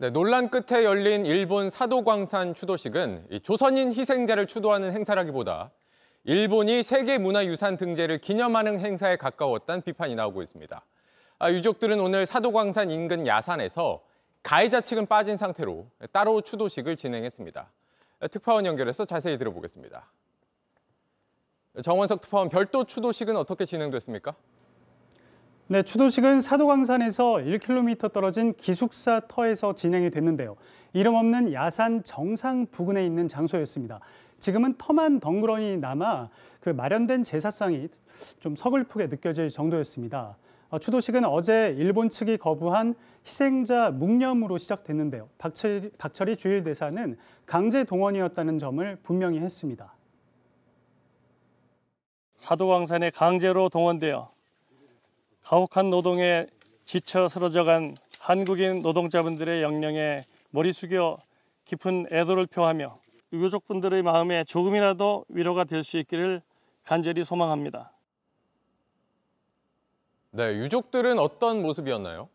네, 논란 끝에 열린 일본 사도광산 추도식은 조선인 희생자를 추도하는 행사라기보다 일본이 세계문화유산 등재를 기념하는 행사에 가까웠다는 비판이 나오고 있습니다. 아, 유족들은 오늘 사도광산 인근 야산에서 가해자 측은 빠진 상태로 따로 추도식을 진행했습니다. 아, 특파원 연결해서 자세히 들어보겠습니다. 정원석 특파원 별도 추도식은 어떻게 진행됐습니까? 네, 추도식은 사도광산에서 1km 떨어진 기숙사 터에서 진행이 됐는데요. 이름 없는 야산 정상 부근에 있는 장소였습니다. 지금은 터만 덩그러니 남아 그 마련된 제사상이 좀 서글프게 느껴질 정도였습니다. 어, 추도식은 어제 일본 측이 거부한 희생자 묵념으로 시작됐는데요. 박철, 박철이 주일 대사는 강제 동원이었다는 점을 분명히 했습니다. 사도광산에 강제로 동원되어 가혹한 노동에 지쳐 쓰러져간 한국인 노동자분들의 영령에 머리 숙여 깊은 애도를 표하며 유족분들의 마음에 조금이라도 위로가 될 수 있기를 간절히 소망합니다. 네, 유족들은 어떤 모습이었나요?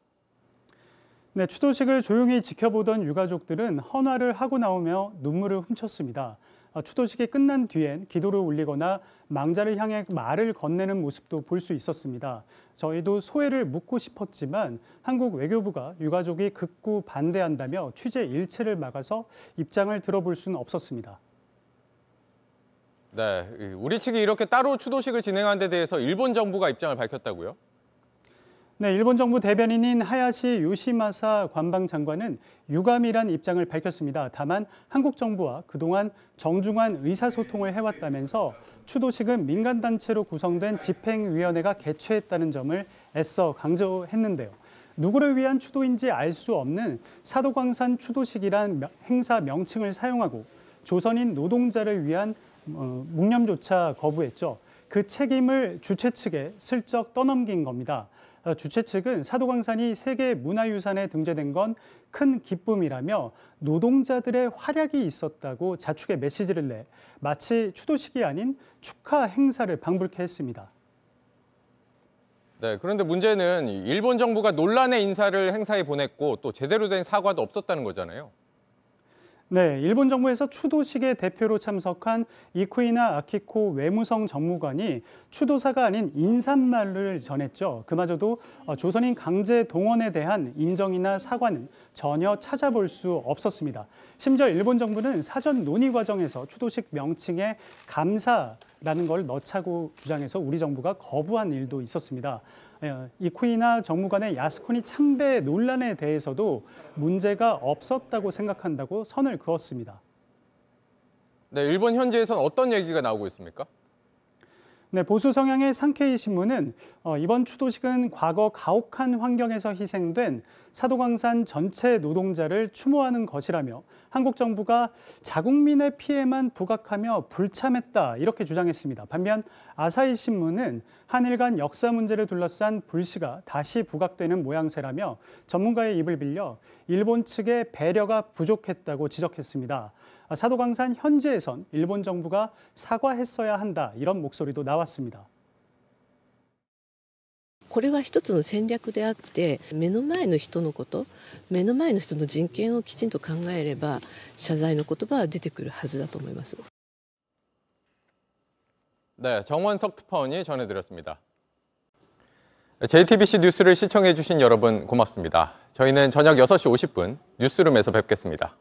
네, 추도식을 조용히 지켜보던 유가족들은 헌화를 하고 나오며 눈물을 훔쳤습니다. 어, 추도식이 끝난 뒤엔 기도를 올리거나 망자를 향해 말을 건네는 모습도 볼 수 있었습니다. 저희도 소회를 묻고 싶었지만 한국 외교부가 유가족이 극구 반대한다며 취재 일체를 막아서 입장을 들어볼 수는 없었습니다. 네, 우리 측이 이렇게 따로 추도식을 진행한 데 대해서 일본 정부가 입장을 밝혔다고요? 네, 일본 정부 대변인인 하야시 요시마사 관방 장관은 유감이란 입장을 밝혔습니다. 다만 한국 정부와 그동안 정중한 의사소통을 해왔다면서 추도식은 민간단체로 구성된 집행위원회가 개최했다는 점을 애써 강조했는데요. 누구를 위한 추도인지 알 수 없는 사도광산 추도식이란 행사 명칭을 사용하고 조선인 노동자를 위한 어, 묵념조차 거부했죠. 그 책임을 주최 측에 슬쩍 떠넘긴 겁니다. 어, 주최 측은 사도광산이 세계 문화유산에 등재된 건 큰 기쁨이라며 노동자들의 활약이 있었다고 자축의 메시지를 내 마치 추도식이 아닌 축하 행사를 방불케 했습니다. 네, 그런데 문제는 일본 정부가 논란의 인사를 행사에 보냈고 또 제대로 된 사과도 없었다는 거잖아요. 네, 일본 정부에서 추도식의 대표로 참석한 이쿠이나 아키코 외무성 정무관이 추도사가 아닌 인사말을 전했죠. 그마저도 어, 조선인 강제 동원에 대한 인정이나 사과는 전혀 찾아볼 수 없었습니다. 심지어 일본 정부는 사전 논의 과정에서 추도식 명칭에 감사 라는 걸 넣자고 주장해서 우리 정부가 거부한 일도 있었습니다. 예, 이쿠이나 정무 관의 야스쿠니 참배 논란에 대해서도 문제가 없었다고 생각한다고 선을 그었습니다. 네, 일본 현지에선 어떤 얘기가 나오고 있습니까? 네, 보수 성향의 상케이 신문은 어, 이번 추도식은 과거 가혹한 환경에서 희생된 사도광산 전체 노동자를 추모하는 것이라며 한국 정부가 자국민의 피해만 부각하며 불참했다 이렇게 주장했습니다. 반면 아사히 신문은 한일 간 역사 문제를 둘러싼 불씨가 다시 부각되는 모양새라며 전문가의 입을 빌려 일본 측의 배려가 부족했다고 지적했습니다. 사도광산 현지에선 일본 정부가 사과했어야 한다 이런 목소리도 나왔습니다. これは一つの戦略であって目の前の人のこと目の前の人の人権をきちんと考えれば謝罪の言葉は出てくるはずだと思います。 네, 정원석 특파원이 전해드렸습니다. JTBC 뉴스를 시청해주신 여러분 고맙습니다. 저희는 저녁 6시 50분 뉴스룸에서 뵙겠습니다.